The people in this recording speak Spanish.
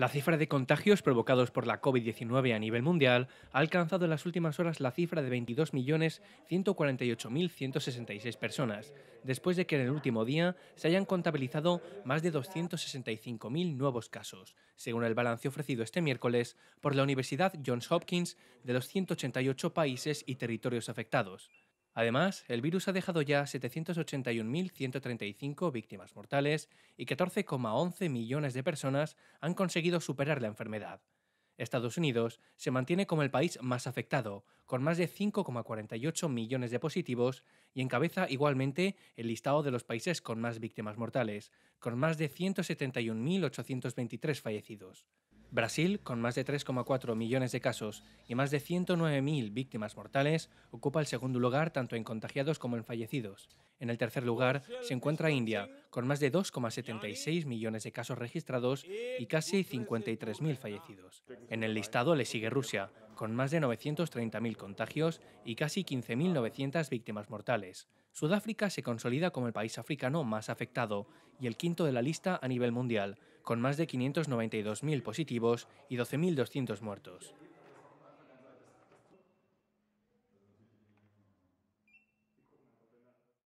La cifra de contagios provocados por la COVID-19 a nivel mundial ha alcanzado en las últimas horas la cifra de 22.148.166 personas, después de que en el último día se hayan contabilizado más de 265.000 nuevos casos, según el balance ofrecido este miércoles por la Universidad Johns Hopkins de los 188 países y territorios afectados. Además, el virus ha dejado ya 781.135 víctimas mortales y 14,11 millones de personas han conseguido superar la enfermedad. Estados Unidos se mantiene como el país más afectado, con más de 5,48 millones de positivos y encabeza igualmente el listado de los países con más víctimas mortales, con más de 171.823 fallecidos. Brasil, con más de 3,4 millones de casos y más de 109.000 víctimas mortales, ocupa el segundo lugar tanto en contagiados como en fallecidos. En el tercer lugar se encuentra India, con más de 2,76 millones de casos registrados y casi 53.000 fallecidos. En el listado le sigue Rusia, con más de 930.000 contagios y casi 15.900 víctimas mortales. Sudáfrica se consolida como el país africano más afectado y el quinto de la lista a nivel mundial, con más de 592.000 positivos y 12.200 muertos.